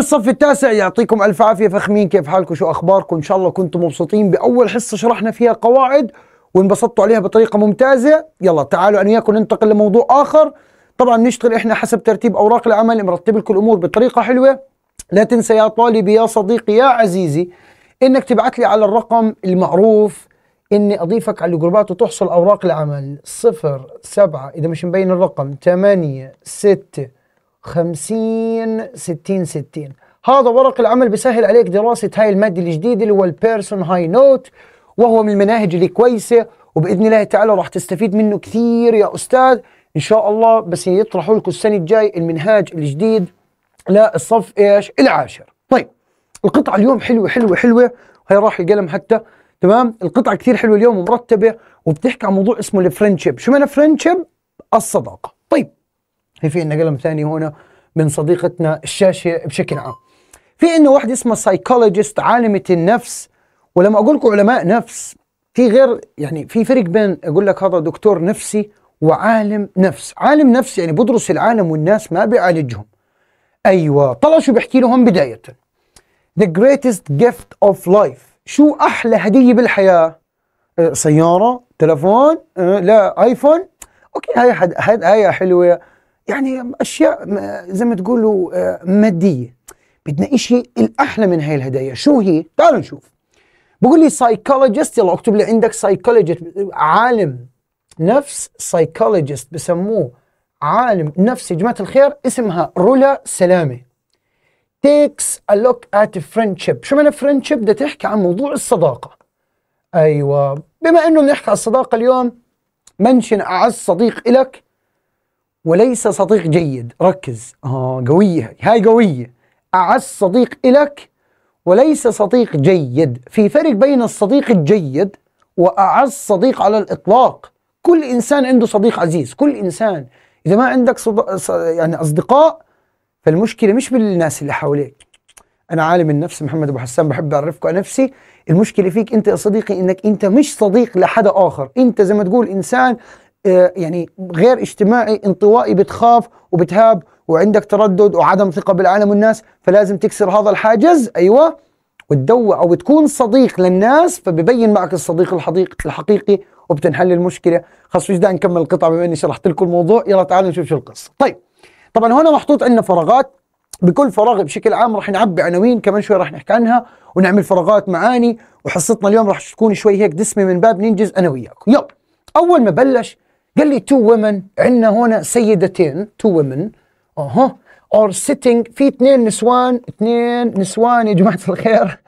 بالصف التاسع يعطيكم الف عافيه فخمين كيف حالكم شو اخباركم ان شاء الله كنتم مبسوطين باول حصه شرحنا فيها قواعد وانبسطتوا عليها بطريقه ممتازه يلا تعالوا انا وياكم ننتقل لموضوع اخر طبعا نشتغل احنا حسب ترتيب اوراق العمل مرتب لكم الامور بطريقه حلوه لا تنسى يا طالبي يا صديقي يا عزيزي انك تبعث لي على الرقم المعروف اني اضيفك على الجروبات وتحصل اوراق العمل صفر سبعة اذا مش مبين الرقم ثمانية ستة 50 60 60 هذا ورق العمل بيسهل عليك دراسة هاي المادة الجديدة اللي هو البيرسون هاي نوت وهو من المناهج اللي كويسة وبإذن الله تعالى راح تستفيد منه كثير يا أستاذ إن شاء الله بس يطرحوا لكم السنة الجاي المنهاج الجديد للصف إيش العاشر طيب القطعة اليوم حلوة حلوة حلوة هي راح القلم حتى تمام القطعة كثير حلوة اليوم ومرتبة وبتحكي عن موضوع اسمه الفرنشيب شو معنى فرنشيب الصداقة طيب في في عندنا قلم ثاني هنا من صديقتنا الشاشه بشكل عام في انه واحد اسمه سايكولوجيست عالمه النفس ولما اقول لكم علماء نفس في غير يعني في فرق بين اقول لك هذا دكتور نفسي وعالم نفس عالم نفس يعني بدرس العالم والناس ما بيعالجهم ايوه طلع شو بحكي لهم بدايه The greatest gift of life شو احلى هديه بالحياه أه، سياره تلفون أه، لا ايفون اوكي هاي هاي حلوه يعني اشياء زي ما تقولوا آه، ماديه بدنا شيء الاحلى من هاي الهدايا شو هي تعالوا نشوف بقول لي سايكولوجيست يلا اكتب لي عندك سايكولوجيست عالم نفس سايكولوجيست بسموه عالم نفس يا جماعه الخير اسمها رولا سلامه takes a look at friendship شو معنى friendship بدها تحكي عن موضوع الصداقه ايوه بما انه بنحكي عن الصداقه اليوم منشن اعز صديق الك وليس صديق جيد ركز آه قوية هاي قوية أعز صديق إلك وليس صديق جيد في فرق بين الصديق الجيد وأعز صديق على الإطلاق كل إنسان عنده صديق عزيز كل إنسان إذا ما عندك صد... ص... يعني أصدقاء فالمشكلة مش بالناس اللي حواليك أنا عالم النفس محمد أبو حسان بحب أعرفكم عن نفسي المشكلة فيك أنت يا صديقي أنك أنت مش صديق لحدا آخر أنت زي ما تقول إنسان آه، يعني غير اجتماعي انطوائي بتخاف وبتهاب وعندك تردد وعدم ثقه بالعالم والناس فلازم تكسر هذا الحاجز ايوه وتدور او تكون صديق للناس فببين معك الصديق الحقيقي الحقيقي وبتنحل المشكله خلاص وجدان نكمل القطعه بما اني شرحت لكم الموضوع يلا تعالوا نشوف شو القصه طيب طبعا هنا محطوط عندنا فراغات بكل فراغ بشكل عام راح نعبي عناوين كمان شوي راح نحكي عنها ونعمل فراغات معاني وحصتنا اليوم راح تكون شوي هيك دسمه من باب ننجز انا وياك يلا اول ما بلش قال لي تو ومن عندنا هنا سيدتين تو ومن اها ار سيتنج في اثنين نسوان اثنين نسوان يا جماعه الخير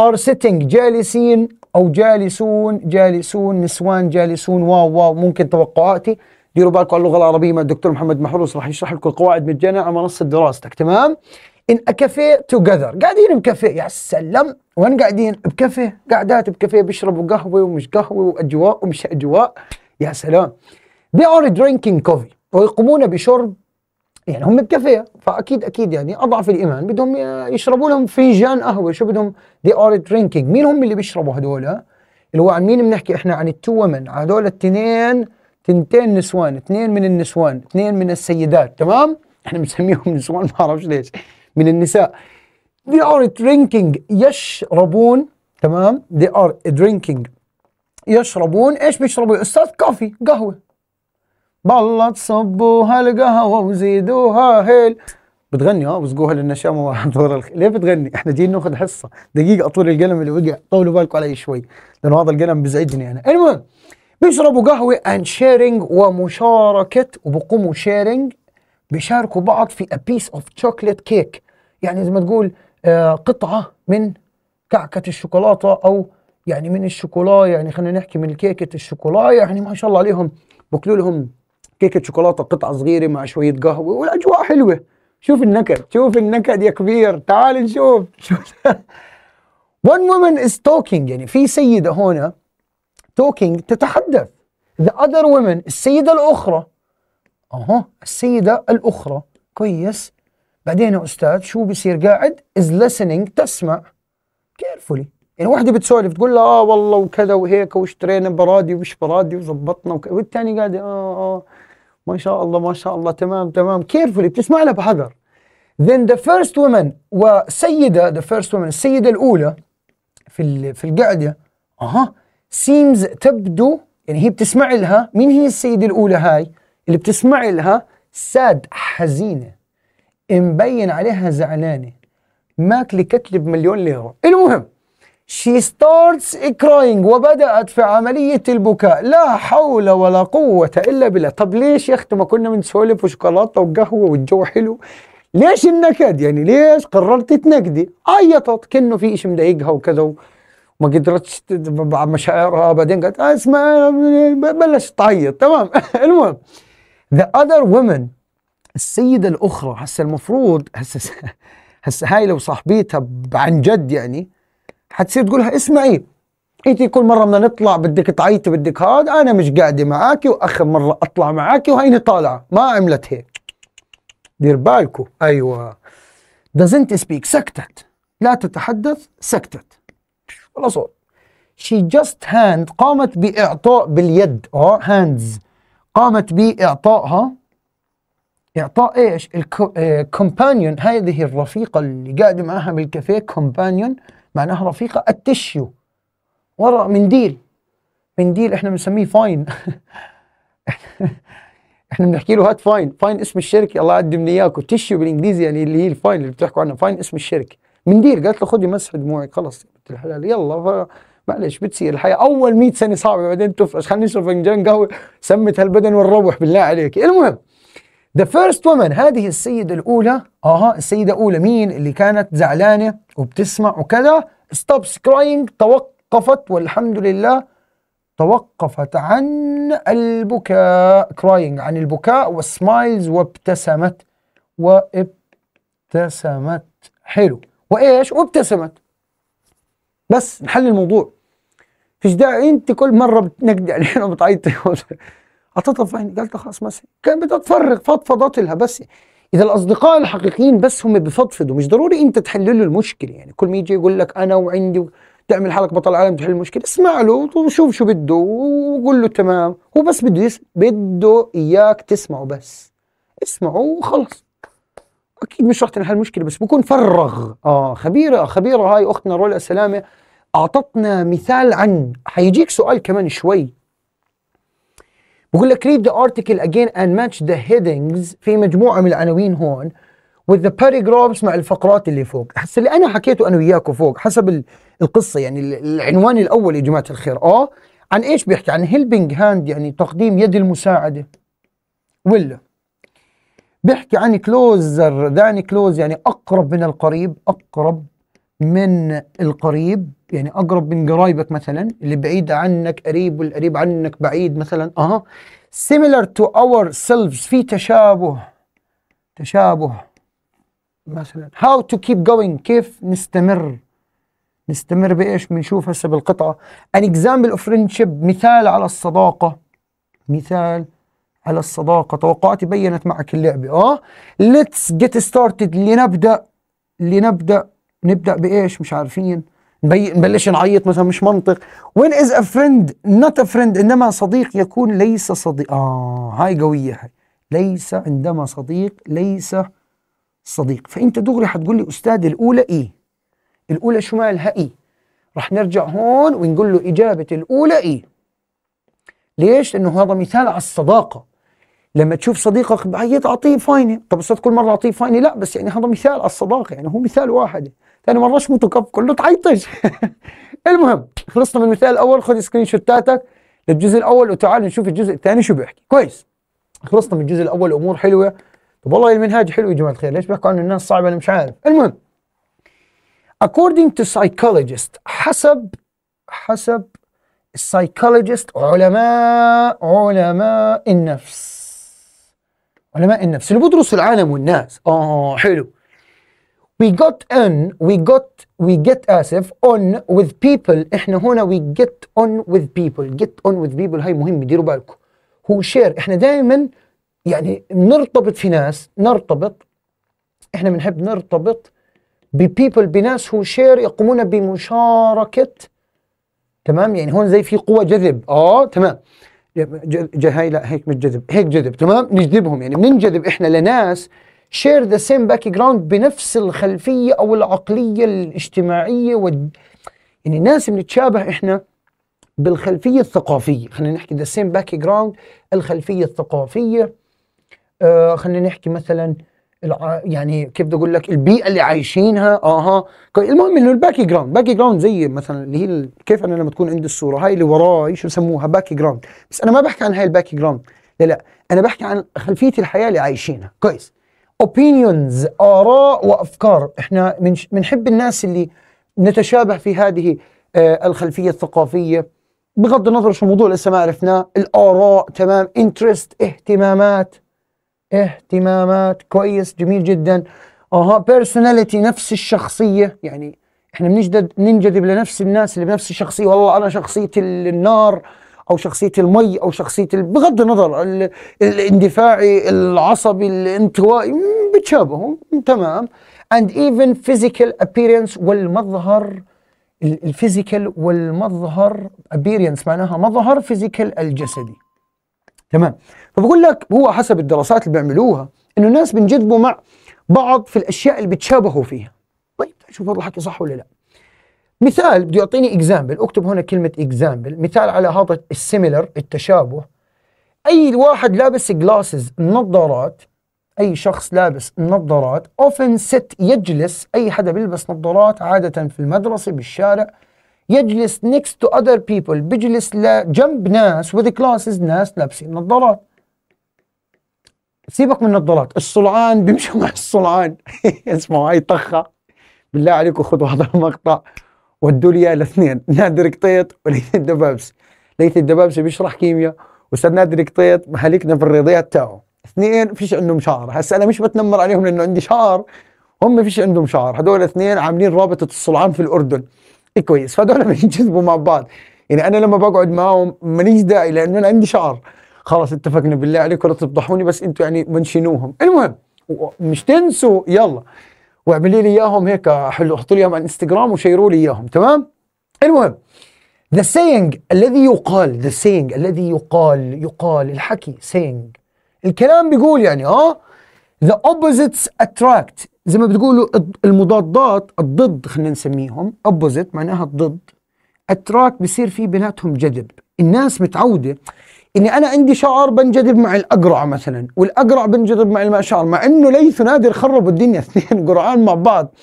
ار سيتنج جالسين او جالسون جالسون نسوان جالسون واو واو ممكن توقعاتي ديروا بالكم على اللغه العربيه مع الدكتور محمد محروس راح يشرح لكم القواعد مجانا على منصه دراستك تمام ان اكافيه توجذر قاعدين بكافيه يا سلام وين قاعدين بكافيه قاعدات بكافيه بيشربوا قهوه ومش قهوه واجواء ومش اجواء يا سلام they are drinking coffee ويقومون بشرب يعني هم بكافيه فاكيد اكيد يعني اضعف الايمان بدهم يشربوا لهم فنجان قهوه شو بدهم they are drinking مين هم اللي بيشربوا هدول اللي هو عن مين بنحكي احنا عن التو ومن هدول التنين تنتين نسوان اثنين من النسوان اثنين من السيدات تمام احنا بنسميهم نسوان ما بعرفش ليش من النساء they are drinking يشربون تمام they are drinking يشربون ايش بيشربوا يا استاذ كوفي قهوه بالله تصبوها القهوه وزيدوها هيل بتغني اه وزقوها للنشامه وحضور الخ... ليه بتغني؟ احنا جايين ناخذ حصه دقيقه اطول القلم اللي وقع طولوا بالكم علي شوي لانه هذا القلم بيزعجني انا المهم بيشربوا قهوه اند شيرنج ومشاركه وبقوموا شيرنج بيشاركوا بعض في ا بيس اوف تشوكليت كيك يعني زي ما تقول آه قطعه من كعكه الشوكولاته او يعني من الشوكولا يعني خلينا نحكي من كيكه الشوكولا يعني ما شاء الله عليهم بكلوا لهم كيكه شوكولاته قطعه صغيره مع شويه قهوه والاجواء حلوه شوف النكد شوف النكد يا كبير تعال نشوف one woman is talking يعني في سيده هنا talking تتحدث the other woman السيده الاخرى أهو السيده الاخرى كويس بعدين يا استاذ شو بصير قاعد is listening تسمع carefully يعني واحده بتسولف تقول له اه والله وكذا وهيك واشترينا برادي ومش برادي وظبطنا والثاني قاعد اه اه ما شاء الله ما شاء الله تمام تمام كيرفولي بتسمع لها بحذر then the first woman وسيدة the first woman السيدة الأولى في في القعدة اها seems تبدو يعني هي بتسمع لها مين هي السيدة الأولى هاي اللي بتسمع لها ساد حزينة مبين عليها زعلانة ماكلة كتلة بمليون ليرة المهم she starts crying وبدأت في عملية البكاء لا حول ولا قوة إلا بالله طب ليش يا أختي ما كنا بنسولف وشوكولاتة وقهوة والجو حلو ليش النكد يعني ليش قررت تنكدي عيطت كأنه في إشي مضايقها وكذا وما قدرتش مشاعرها بعدين قالت اسمع بلشت تعيط تمام المهم the other women السيدة الأخرى هسا المفروض هسا هسا هاي لو صاحبيتها عن جد يعني حتصير تقولها اسمعي انت كل مره بدنا نطلع بدك تعيطي بدك هاد انا مش قاعده معك واخر مره اطلع معك وهيني طالعه ما عملت هيك دير بالكو ايوه doesn't speak سكتت لا تتحدث سكتت ولا صوت she just hand قامت باعطاء باليد اه hands قامت باعطائها اعطاء ايش الكومبانيون آه، هذه الرفيقه اللي قاعده معاها بالكافيه كومبانيون معناها رفيقة التشيو ورا منديل منديل احنا بنسميه فاين احنا بنحكي له هات فاين فاين اسم الشركه الله يقدم لي اياكم تشيو بالانجليزي يعني اللي هي الفاين اللي بتحكوا عنها فاين اسم الشركه منديل قالت له خذي مسح دموعي خلص بنت الحلال يلا معلش بتصير الحياه اول 100 سنه صعبه بعدين تفرش خلينا نشرب فنجان قهوه سمت هالبدن والروح بالله عليك المهم The first woman هذه السيدة الأولى أها السيدة الأولى مين اللي كانت زعلانة وبتسمع وكذا stops crying توقفت والحمد لله توقفت عن البكاء crying عن البكاء وسمايلز وابتسمت وابتسمت حلو وإيش وابتسمت بس نحل الموضوع فيش داعي انت كل مره بتنقدي علينا وبتعيطي أتطرف عيني قالت خلاص مسح كانت بتتفرغ فضفضات لها بس إذا الأصدقاء الحقيقيين بس هم بفضفضوا مش ضروري أنت تحل له المشكلة يعني كل ما يجي يقول لك أنا وعندي تعمل حالك بطل عالم تحل المشكلة اسمع له وشوف شو بده وقول له تمام هو بس بده يس... بده إياك تسمعه بس اسمعه وخلص أكيد مش رح تنحل المشكلة بس بكون فرغ آه خبيرة خبيرة هاي أختنا رولا سلامة أعطتنا مثال عن حيجيك سؤال كمان شوي بقول لك read the article again and match the headings في مجموعة من العناوين هون with the paragraphs مع الفقرات اللي فوق حس اللي أنا حكيته أنا وياكم فوق حسب القصة يعني العنوان الأول يا جماعة الخير آه عن إيش بيحكي عن هيلبينج هاند يعني تقديم يد المساعدة ولا بيحكي عن كلوزر ذان كلوز يعني أقرب من القريب أقرب من القريب يعني اقرب من قرايبك مثلا اللي بعيد عنك قريب والقريب عنك بعيد مثلا اها similar to ourselves في تشابه تشابه مثلا how to keep going كيف نستمر نستمر بايش بنشوف هسه بالقطعه an example of friendship مثال على الصداقه مثال على الصداقه توقعاتي بينت معك اللعبه اه let's get started لنبدا لنبدا نبدا بايش مش عارفين نبلش نعيط مثلا مش منطق وين از ا فريند نوت ا فريند انما صديق يكون ليس صديق اه هاي قويه هاي ليس عندما صديق ليس صديق فانت دغري حتقول لي استاذ الاولى ايه الاولى شمالها ايه رح نرجع هون ونقول له اجابه الاولى ايه ليش لانه هذا مثال على الصداقه لما تشوف صديقك بعيط اعطيه فاينه طب استاذ كل مره اعطيه فاينه لا بس يعني هذا مثال على الصداقه يعني هو مثال واحد ثاني مره شو كف كله تعيطش المهم خلصنا من المثال الاول خذ سكرين شوتاتك للجزء الاول وتعال نشوف الجزء الثاني شو بيحكي كويس خلصنا من الجزء الاول امور حلوه طب والله المنهاج حلو يا جماعه الخير ليش بيحكوا عنه الناس صعبه انا مش عارف المهم according to psychologist حسب حسب السايكولوجيست علماء علماء النفس علماء النفس اللي بيدرسوا العالم والناس آه،, اه حلو we got on we got we get اسف on with people احنا هنا we get on with people get on with people هاي مهم ديروا بالكم هو شير احنا دائما يعني نرتبط في ناس نرتبط احنا بنحب نرتبط ببيبل بناس هو شير يقومون بمشاركه تمام يعني هون زي في قوه جذب اه تمام لا هيك مش جذب هيك جذب تمام نجذبهم يعني بننجذب احنا لناس شير ذا سيم باك جراوند بنفس الخلفيه او العقليه الاجتماعيه وال... يعني ناس بنتشابه احنا بالخلفيه الثقافيه خلينا نحكي ذا سيم باك جراوند الخلفيه الثقافيه آه خلينا نحكي مثلا الع... يعني كيف بدي اقول لك البيئه اللي عايشينها اها المهم انه الباكي جراوند باكي جراوند زي مثلا اللي هي ال... كيف انا لما تكون عندي الصوره هاي اللي وراي شو بسموها باكي جراوند بس انا ما بحكي عن هاي الباكي جراوند لا لا انا بحكي عن خلفيه الحياه اللي عايشينها كويس اوبينيونز اراء وافكار احنا بنحب من... الناس اللي نتشابه في هذه آه الخلفيه الثقافيه بغض النظر شو الموضوع لسه ما عرفناه الاراء تمام انترست اهتمامات اهتمامات كويس جميل جدا اها بيرسوناليتي نفس الشخصيه يعني احنا بنجدد ننجذب لنفس الناس اللي بنفس الشخصيه والله انا شخصيه النار او شخصيه المي او شخصيه بغض النظر الاندفاعي العصبي الانطوائي بتشابههم تمام اند ايفن فيزيكال ابييرنس والمظهر الفيزيكال والمظهر ابييرنس معناها مظهر فيزيكال الجسدي تمام فبقول لك هو حسب الدراسات اللي بيعملوها انه الناس بنجذبوا مع بعض في الاشياء اللي بتشابهوا فيها طيب شوف هذا الحكي صح ولا لا مثال بده يعطيني اكزامبل اكتب هنا كلمه اكزامبل مثال على هذا السيميلر التشابه اي واحد لابس جلاسز نظارات اي شخص لابس نظارات اوفن ست يجلس اي حدا بيلبس نظارات عاده في المدرسه بالشارع يجلس next to other people بيجلس جنب ناس with glasses ناس لابسين نظارات سيبك من النظارات الصلعان بيمشوا مع الصلعان اسمعوا هاي طخه بالله عليكم خذوا هذا المقطع ودوا لي اياه الاثنين نادر قطيط وليث الدبابس ليث الدبابس بيشرح كيمياء واستاذ نادر قطيط مهلكنا في الرياضيات تاعه اثنين فيش عندهم شعر هسه انا مش بتنمر عليهم لانه عندي شعر هم فيش عندهم شعر هذول اثنين عاملين رابطه الصلعان في الاردن إيه، كويس فهذول بينجذبوا مع بعض يعني انا لما بقعد معاهم ماليش داعي لانه انا عندي شعر خلاص اتفقنا بالله عليكم لا تفضحوني بس انتم يعني منشنوهم المهم مش تنسوا يلا واعملي لي اياهم هيك حلو حطوا لي اياهم على الانستغرام وشيروا لي اياهم تمام المهم ذا سينج الذي يقال ذا سينج الذي يقال يقال الحكي سينج الكلام بيقول يعني اه ذا اوبوزيتس اتراكت زي ما بتقولوا المضادات الضد خلينا نسميهم اوبوزيت معناها الضد اتراك بصير في بيناتهم جذب الناس متعوده اني انا عندي شعر بنجذب مع الاقرع مثلا والاقرع بنجذب مع المأشعر مع انه ليث نادر خربوا الدنيا اثنين قرعان مع بعض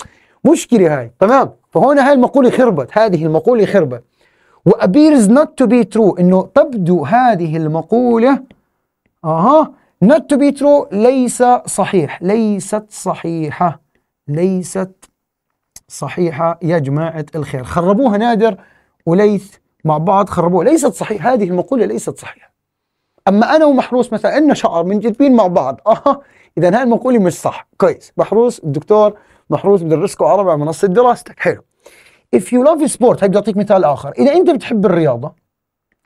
مشكله هاي تمام فهون هاي المقوله خربت هذه المقوله خربت وابيرز نوت تو بي ترو انه تبدو هذه المقوله اها not to be true ليس صحيح ليست صحيحة ليست صحيحة يا جماعة الخير خربوها نادر وليث مع بعض خربوها ليست صحيحة هذه المقولة ليست صحيحة أما أنا ومحروس مثلا إن شعر منجذبين مع بعض أها إذا هاي المقولة مش صح كويس محروس الدكتور محروس بدرسكم عربي على منصة دراستك حلو if you love sport هاي بدي أعطيك مثال آخر إذا أنت بتحب الرياضة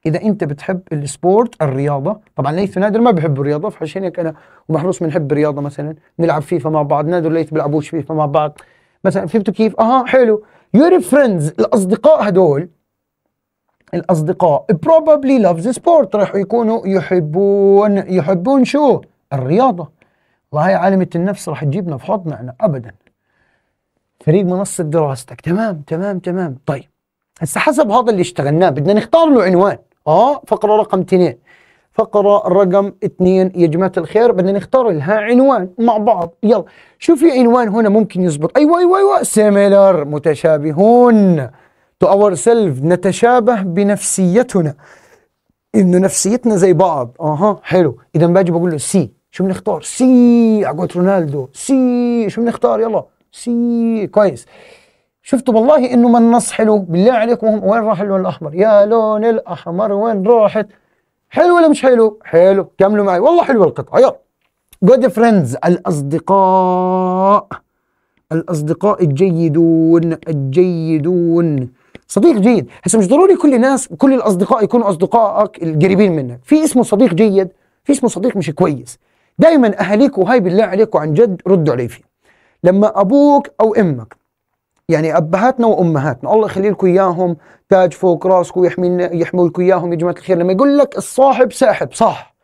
اذا انت بتحب السبورت الرياضه طبعا ليث ونادر ما بيحبوا الرياضه فعشان هيك انا ومحروس بنحب الرياضه مثلا نلعب فيفا مع بعض نادر وليث بيلعبوش فيفا مع بعض مثلا فهمتوا كيف اها حلو يور فريندز الاصدقاء هدول الاصدقاء بروبابلي لافز سبورت راح يكونوا يحبون يحبون شو الرياضه والله عالمه النفس راح تجيبنا في حضنا احنا ابدا فريق منصه دراستك تمام تمام تمام طيب هسه حسب هذا اللي اشتغلناه بدنا نختار له عنوان اه فقرة رقم اثنين فقرة رقم اثنين يا جماعة الخير بدنا نختار لها عنوان مع بعض يلا شو في عنوان هنا ممكن يزبط ايوه ايوه ايوه سيميلر متشابهون تو اور سيلف نتشابه بنفسيتنا انه نفسيتنا زي بعض اها حلو اذا باجي بقول له سي شو بنختار سي اقول رونالدو سي شو بنختار يلا سي كويس شفتوا والله انه ما النص حلو بالله عليكم وين راح اللون الاحمر يا لون الاحمر وين راحت حلو ولا مش حلو حلو كملوا معي والله حلوه القطعه يلا جود فريندز الاصدقاء الاصدقاء الجيدون الجيدون صديق جيد هسه مش ضروري كل الناس كل الاصدقاء يكونوا اصدقائك القريبين منك في اسمه صديق جيد في اسمه صديق مش كويس دائما اهاليك وهاي بالله عليكم عن جد ردوا علي فيه لما ابوك او امك يعني ابهاتنا وامهاتنا الله يخلي لكم اياهم تاج فوق راسكم ويحمينا يحمل لكم اياهم يا جماعه الخير لما يقول لك الصاحب ساحب صح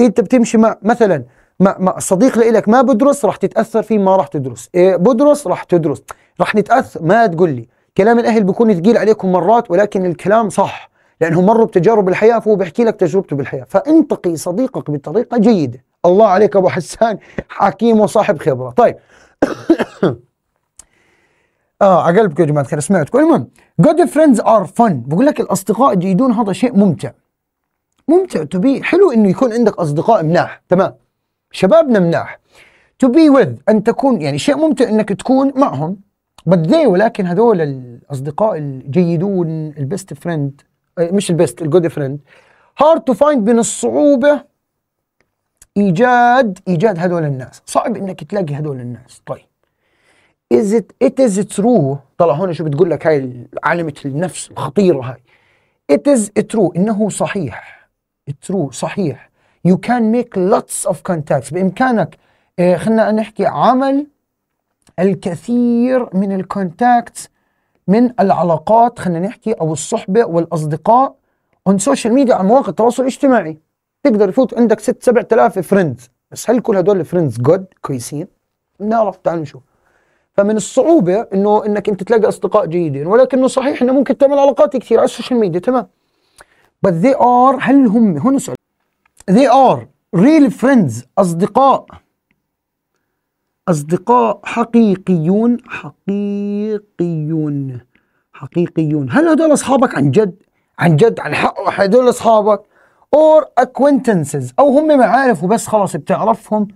انت بتمشي مع مثلا مع, مع صديق لك ما بدرس راح تتاثر فيه ما راح تدرس إيه بدرس راح تدرس راح نتاثر ما تقول لي كلام الاهل بيكون ثقيل عليكم مرات ولكن الكلام صح لانه مروا بتجارب الحياه فهو بيحكي لك تجربته بالحياه فانتقي صديقك بطريقه جيده الله عليك ابو حسان حكيم وصاحب خبره طيب اه عجبكم يا جماعه الخير سمعتكم المهم جود فريندز ار فن بقول لك الاصدقاء الجيدون هذا شيء ممتع ممتع تو بي حلو انه يكون عندك اصدقاء مناح تمام شبابنا مناح تو بي وذ ان تكون يعني شيء ممتع انك تكون معهم بس ذي ولكن هذول الاصدقاء الجيدون البيست فريند آه، مش البيست الجود فريند هارد تو فايند من الصعوبه ايجاد ايجاد هذول الناس صعب انك تلاقي هذول الناس طيب is it it is ترو طلع هون شو بتقول لك هاي علامة النفس الخطيرة هاي it is ترو انه صحيح ترو صحيح يو كان ميك لوتس اوف كونتاكتس بامكانك إيه خلينا نحكي عمل الكثير من الكونتاكتس من العلاقات خلينا نحكي او الصحبه والاصدقاء اون سوشيال ميديا على مواقع التواصل الاجتماعي تقدر يفوت عندك 6 7000 فريندز بس هل كل هدول الفريندز جود كويسين؟ بنعرف تعال نشوف فمن الصعوبه انه انك انت تلاقي اصدقاء جيدين ولكنه صحيح انه ممكن تعمل علاقات كثير على السوشيال ميديا تمام but they are هل هم هون سؤال they are real friends اصدقاء اصدقاء حقيقيون حقيقيون حقيقيون هل هدول اصحابك عن جد عن جد عن حق هدول اصحابك اور acquaintances او هم معارف وبس خلاص بتعرفهم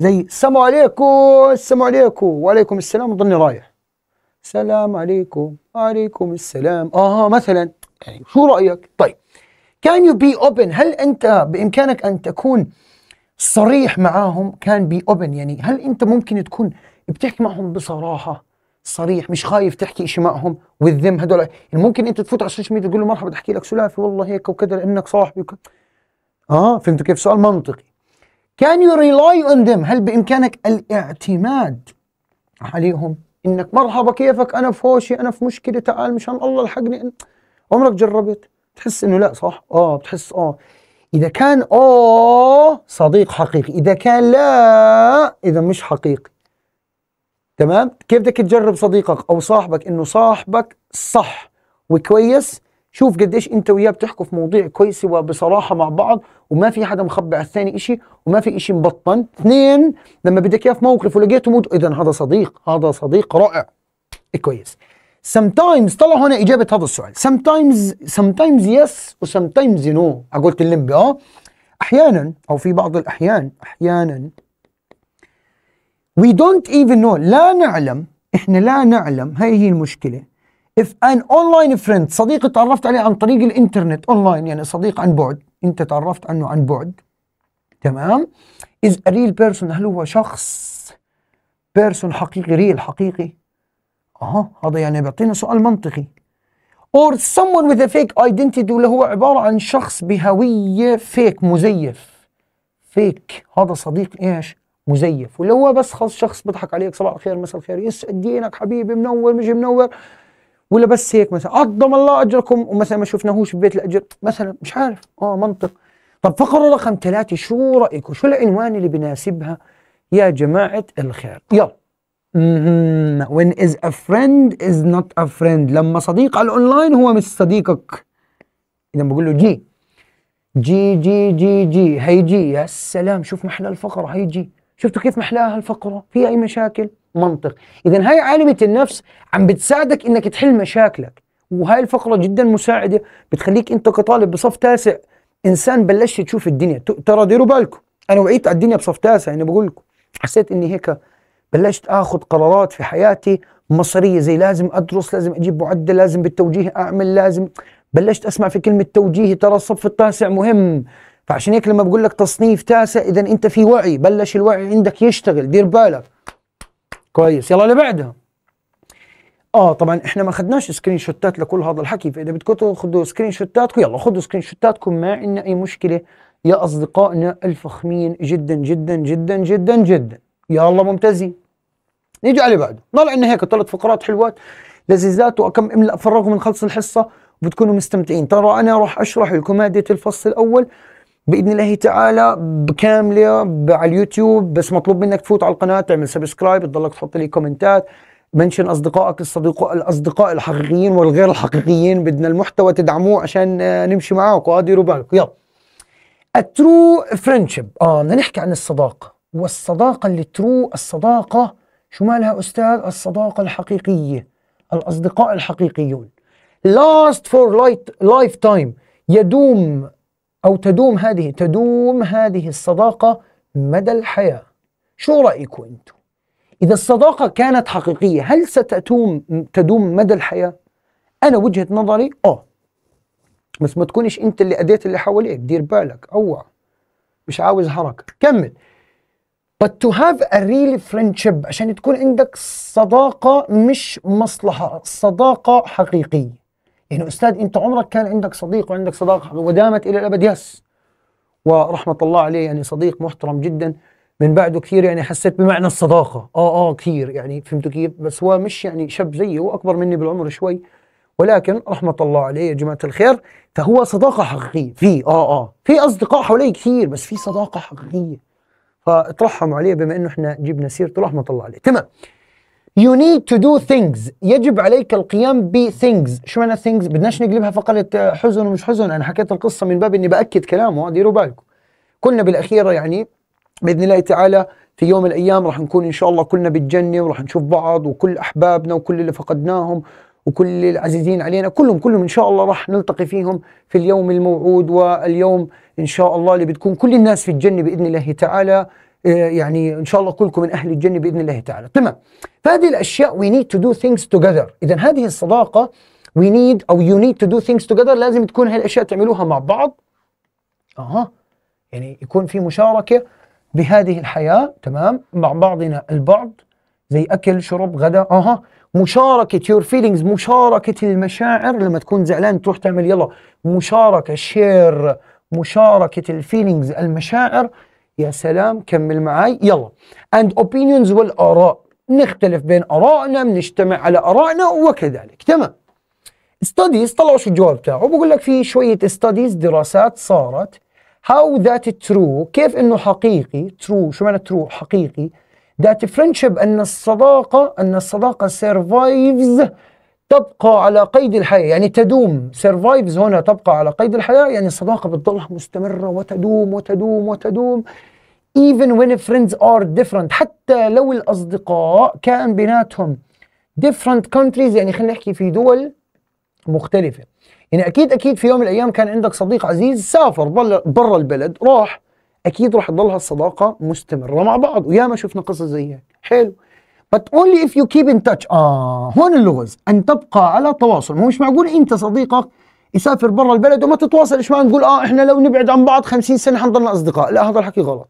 زي السلام عليكم السلام عليكم وعليكم السلام ضلني رايح سلام عليكم وعليكم السلام اه مثلا يعني شو رايك طيب كان يو بي اوبن هل انت بامكانك ان تكون صريح معاهم كان بي اوبن يعني هل انت ممكن تكون بتحكي معهم بصراحه صريح مش خايف تحكي شيء معهم والذم هذول يعني ممكن انت تفوت على السوشيال ميديا تقول له مرحبا تحكي لك سلافي والله هيك وكذا لانك صاحبي وكذا اه فهمتوا كيف سؤال منطقي Can you rely on them هل بإمكانك الاعتماد عليهم إنك مرحبا كيفك أنا في هوشي أنا في مشكلة تعال مشان الله الحقني عمرك جربت تحس إنه لا صح آه بتحس آه إذا كان آه صديق حقيقي إذا كان لا إذا مش حقيقي تمام كيف بدك تجرب صديقك أو صاحبك إنه صاحبك صح وكويس شوف قديش انت وياه بتحكوا في مواضيع كويسه وبصراحه مع بعض وما في حدا مخبي على الثاني إشي وما في إشي مبطن اثنين لما بدك اياه في موقف ولقيته موجود إذا هذا صديق هذا صديق رائع كويس sometimes طلع هنا إجابة هذا السؤال sometimes sometimes yes و sometimes no قلت اللمبي اه أحيانا أو في بعض الأحيان أحيانا we don't even know لا نعلم إحنا لا نعلم هاي هي المشكلة if an online friend صديق تعرفت عليه عن طريق الإنترنت أونلاين يعني صديق عن بعد انت تعرفت عنه عن بعد تمام از ريل بيرسون هل هو شخص بيرسون حقيقي ريل حقيقي اها هذا يعني بيعطينا سؤال منطقي or someone with a fake identity اللي هو عبارة عن شخص بهوية فيك مزيف فيك هذا صديق ايش مزيف ولو هو بس خلص شخص بضحك عليك صباح الخير مساء الخير يسعد دينك حبيبي منور مش منور ولا بس هيك مثلا عظم الله اجركم ومثلا ما شفناهوش ببيت الاجر مثلا مش عارف اه منطق طب فقره رقم ثلاثه شو رايكم شو العنوان اللي بناسبها يا جماعه الخير يلا when is a friend is not a friend لما صديق على الاونلاين هو مش صديقك اذا بقول له جي جي جي جي جي هي جي يا سلام شوف محلى الفقره هي جي شفتوا كيف محلاها الفقره في اي مشاكل منطق اذا هاي عالمه النفس عم بتساعدك انك تحل مشاكلك وهاي الفقره جدا مساعده بتخليك انت كطالب بصف تاسع انسان بلشت تشوف الدنيا ترى ديروا بالكم انا وعيت على الدنيا بصف تاسع انا بقول لكم حسيت اني هيك بلشت اخذ قرارات في حياتي مصريه زي لازم ادرس لازم اجيب معدل لازم بالتوجيه اعمل لازم بلشت اسمع في كلمه توجيه ترى الصف التاسع مهم فعشان هيك لما بقول لك تصنيف تاسع اذا انت في وعي بلش الوعي عندك يشتغل دير بالك كويس يلا اللي بعدها اه طبعا احنا ما خدناش سكرين شوتات لكل هذا الحكي فاذا بدكم تاخذوا سكرين شوتاتكم يلا خذوا سكرين شوتاتكم ما عندنا اي مشكله يا اصدقائنا الفخمين جدا جدا جدا جدا جدا يلا ممتازين نيجي على بعده طلع عندنا هيك ثلاث فقرات حلوات لذيذات وكم املا فرغوا من خلص الحصه وبتكونوا مستمتعين ترى انا راح اشرح لكم ماده الفصل الاول باذن الله تعالى بكامله على اليوتيوب بس مطلوب منك تفوت على القناه تعمل سبسكرايب تضلك تحط لي كومنتات منشن اصدقائك الصديق الاصدقاء الحقيقيين والغير الحقيقيين بدنا المحتوى تدعموه عشان آه، نمشي معاك واه ديروا بالكم يلا الترو فريندشيب اه بدنا نحكي عن الصداقه والصداقه اللي ترو الصداقه شو مالها استاذ الصداقه الحقيقيه الاصدقاء الحقيقيون لاست فور لايف تايم يدوم أو تدوم هذه تدوم هذه الصداقة مدى الحياة شو رأيكم أنتم؟ إذا الصداقة كانت حقيقية هل ستدوم تدوم مدى الحياة؟ أنا وجهة نظري آه بس ما تكونش أنت اللي أديت اللي حواليك دير بالك أوع مش عاوز حركة كمل but to have a real friendship عشان تكون عندك صداقة مش مصلحة صداقة حقيقية يعني أستاذ أنت عمرك كان عندك صديق وعندك صداقة ودامت إلى الأبد يس ورحمة الله عليه يعني صديق محترم جدا من بعده كثير يعني حسيت بمعنى الصداقة آه آه كثير يعني فهمت كيف بس هو مش يعني شاب زيي هو أكبر مني بالعمر شوي ولكن رحمة الله عليه يا جماعة الخير فهو صداقة حقيقية في آه آه في أصدقاء حولي كثير بس في صداقة حقيقية فترحموا عليه بما انه احنا جبنا سيرته رحمه الله عليه تمام You need to do things يجب عليك القيام ب things شو معنى things بدناش نقلبها فقرة حزن ومش حزن أنا حكيت القصة من باب إني بأكد كلامه ديروا بالكم كلنا بالأخيرة يعني بإذن الله تعالى في يوم من الأيام راح نكون إن شاء الله كلنا بالجنة وراح نشوف بعض وكل أحبابنا وكل اللي فقدناهم وكل العزيزين علينا كلهم كلهم إن شاء الله راح نلتقي فيهم في اليوم الموعود واليوم إن شاء الله اللي بتكون كل الناس في الجنة بإذن الله تعالى آه، يعني ان شاء الله كلكم من اهل الجنه باذن الله تعالى تمام فهذه الاشياء وي نيد تو دو ثينجز توجذر اذا هذه الصداقه وي نيد او يو نيد تو دو ثينجز توجذر لازم تكون الاشياء تعملوها مع بعض اها يعني يكون في مشاركه بهذه الحياه تمام مع بعضنا البعض زي اكل شرب غدا اها مشاركة يور فيلينجز مشاركة المشاعر لما تكون زعلان تروح تعمل يلا مشاركة شير مشاركة الفيلينجز المشاعر يا سلام كمل معاي يلا and opinions والآراء نختلف بين آرائنا بنجتمع على آرائنا وكذلك تمام studies طلعوا شو الجواب بتاعه بقول لك في شوية studies دراسات صارت how that true كيف انه حقيقي true شو معنى true حقيقي ذات friendship ان الصداقة ان الصداقة survives تبقى على قيد الحياة يعني تدوم سيرفايفز هنا تبقى على قيد الحياة يعني الصداقة بتضلها مستمرة وتدوم وتدوم وتدوم even when friends are different حتى لو الأصدقاء كان بيناتهم different countries يعني خلينا نحكي في دول مختلفة يعني أكيد أكيد في يوم من الأيام كان عندك صديق عزيز سافر برا البلد راح أكيد راح تضلها الصداقة مستمرة مع بعض وياما شفنا قصص زي هيك حلو but only if you keep in touch آه هون اللغز أن تبقى على تواصل مو مش معقول أنت صديقك يسافر برا البلد وما تتواصلش معه نقول اه احنا لو نبعد عن بعض 50 سنه حنضلنا اصدقاء لا هذا الحكي غلط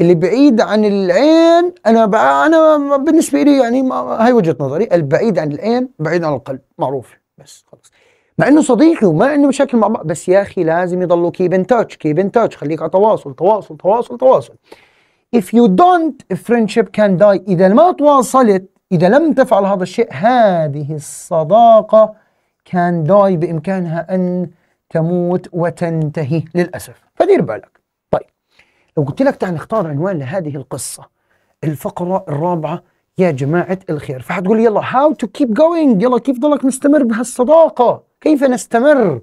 اللي بعيد عن العين انا انا بالنسبه لي يعني هاي وجهه نظري البعيد عن العين بعيد عن القلب معروف بس خلص مع انه صديقي وما عنده مشاكل مع بعض بس يا اخي لازم يضلوا كيب ان تاتش كيب ان تاتش خليك على تواصل تواصل تواصل تواصل if you don't friendship can die إذا ما تواصلت إذا لم تفعل هذا الشيء هذه الصداقة can die بإمكانها أن تموت وتنتهي للأسف فدير بالك طيب لو قلت لك تعال نختار عنوان لهذه القصة الفقرة الرابعة يا جماعة الخير فحتقول يلا how to keep going يلا كيف ضلك نستمر بهالصداقة كيف نستمر